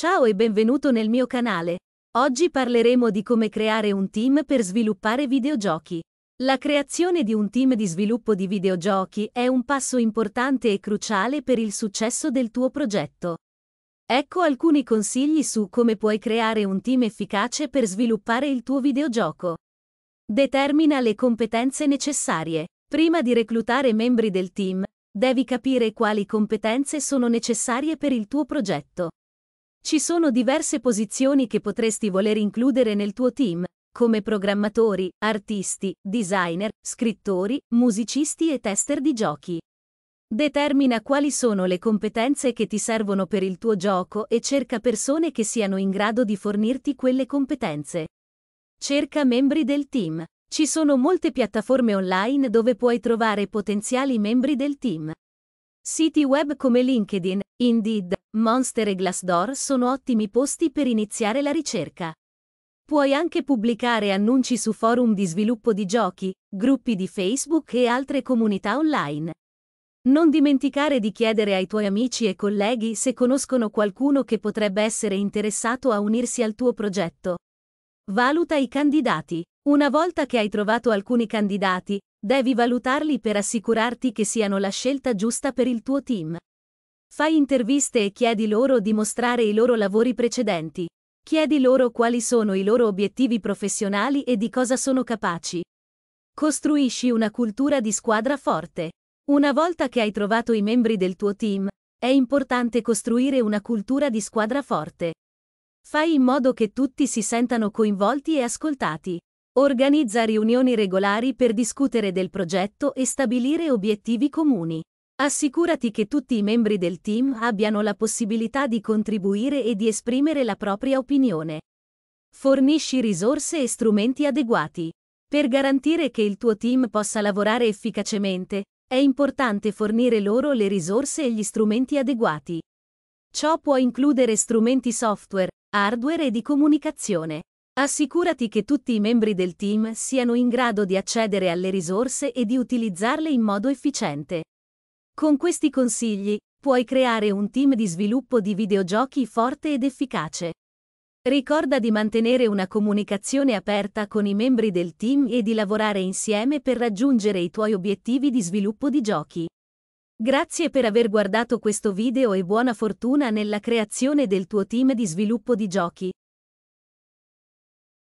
Ciao e benvenuto nel mio canale. Oggi parleremo di come creare un team per sviluppare videogiochi. La creazione di un team di sviluppo di videogiochi è un passo importante e cruciale per il successo del tuo progetto. Ecco alcuni consigli su come puoi creare un team efficace per sviluppare il tuo videogioco. Determina le competenze necessarie. Prima di reclutare membri del team, devi capire quali competenze sono necessarie per il tuo progetto. Ci sono diverse posizioni che potresti voler includere nel tuo team, come programmatori, artisti, designer, scrittori, musicisti e tester di giochi. Determina quali sono le competenze che ti servono per il tuo gioco e cerca persone che siano in grado di fornirti quelle competenze. Cerca membri del team. Ci sono molte piattaforme online dove puoi trovare potenziali membri del team. Siti web come LinkedIn, Indeed, Monster e Glassdoor sono ottimi posti per iniziare la ricerca. Puoi anche pubblicare annunci su forum di sviluppo di giochi, gruppi di Facebook e altre comunità online. Non dimenticare di chiedere ai tuoi amici e colleghi se conoscono qualcuno che potrebbe essere interessato a unirsi al tuo progetto. Valuta i candidati. Una volta che hai trovato alcuni candidati, devi valutarli per assicurarti che siano la scelta giusta per il tuo team. Fai interviste e chiedi loro di mostrare i loro lavori precedenti. Chiedi loro quali sono i loro obiettivi professionali e di cosa sono capaci. Costruisci una cultura di squadra forte. Una volta che hai trovato i membri del tuo team, è importante costruire una cultura di squadra forte. Fai in modo che tutti si sentano coinvolti e ascoltati. Organizza riunioni regolari per discutere del progetto e stabilire obiettivi comuni. Assicurati che tutti i membri del team abbiano la possibilità di contribuire e di esprimere la propria opinione. Fornisci risorse e strumenti adeguati. Per garantire che il tuo team possa lavorare efficacemente, è importante fornire loro le risorse e gli strumenti adeguati. Ciò può includere strumenti software, hardware e di comunicazione. Assicurati che tutti i membri del team siano in grado di accedere alle risorse e di utilizzarle in modo efficiente. Con questi consigli, puoi creare un team di sviluppo di videogiochi forte ed efficace. Ricorda di mantenere una comunicazione aperta con i membri del team e di lavorare insieme per raggiungere i tuoi obiettivi di sviluppo di giochi. Grazie per aver guardato questo video e buona fortuna nella creazione del tuo team di sviluppo di giochi.